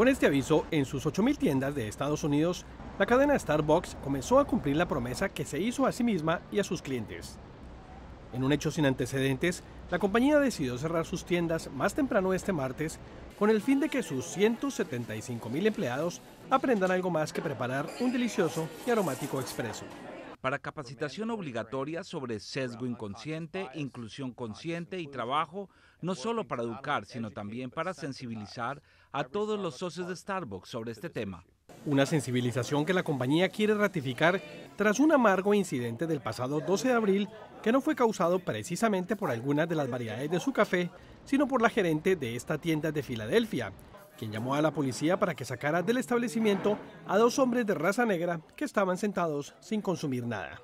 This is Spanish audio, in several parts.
Con este aviso, en sus 8.000 tiendas de Estados Unidos, la cadena Starbucks comenzó a cumplir la promesa que se hizo a sí misma y a sus clientes. En un hecho sin antecedentes, la compañía decidió cerrar sus tiendas más temprano este martes con el fin de que sus 175.000 empleados aprendan algo más que preparar un delicioso y aromático expreso para capacitación obligatoria sobre sesgo inconsciente, inclusión consciente y trabajo, no solo para educar, sino también para sensibilizar a todos los socios de Starbucks sobre este tema. Una sensibilización que la compañía quiere ratificar tras un amargo incidente del pasado 12 de abril que no fue causado precisamente por alguna de las variedades de su café, sino por la gerente de esta tienda de Filadelfia, quien llamó a la policía para que sacara del establecimiento a dos hombres de raza negra que estaban sentados sin consumir nada.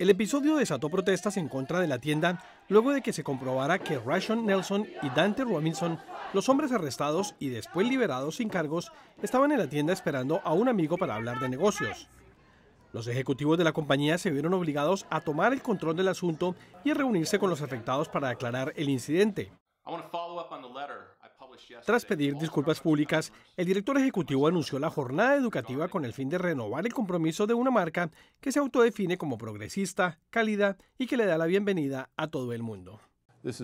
El episodio desató protestas en contra de la tienda luego de que se comprobara que Rashon Nelson y Dante Robinson, los hombres arrestados y después liberados sin cargos, estaban en la tienda esperando a un amigo para hablar de negocios. Los ejecutivos de la compañía se vieron obligados a tomar el control del asunto y a reunirse con los afectados para aclarar el incidente. Tras pedir disculpas públicas, el director ejecutivo anunció la jornada educativa con el fin de renovar el compromiso de una marca que se autodefine como progresista, cálida y que le da la bienvenida a todo el mundo. Este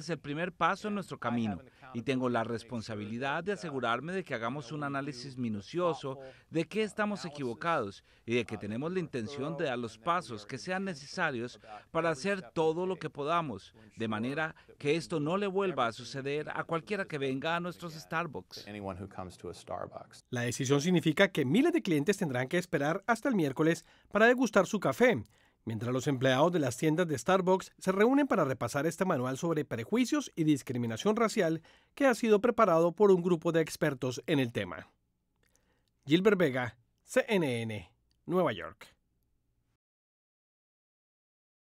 es el primer paso en nuestro camino y tengo la responsabilidad de uh, asegurarme de que hagamos un análisis minucioso de qué estamos equivocados y de que uh, tenemos la intención de dar los pasos que sean necesarios para hacer todo lo que podamos, de manera que esto no le vuelva a suceder a cualquiera que venga a nuestros Starbucks. La decisión significa que miles de clientes tendrán que esperar hasta el miércoles para degustar su café mientras los empleados de las tiendas de Starbucks se reúnen para repasar este manual sobre prejuicios y discriminación racial que ha sido preparado por un grupo de expertos en el tema. Gilbert Vega, CNN, Nueva York.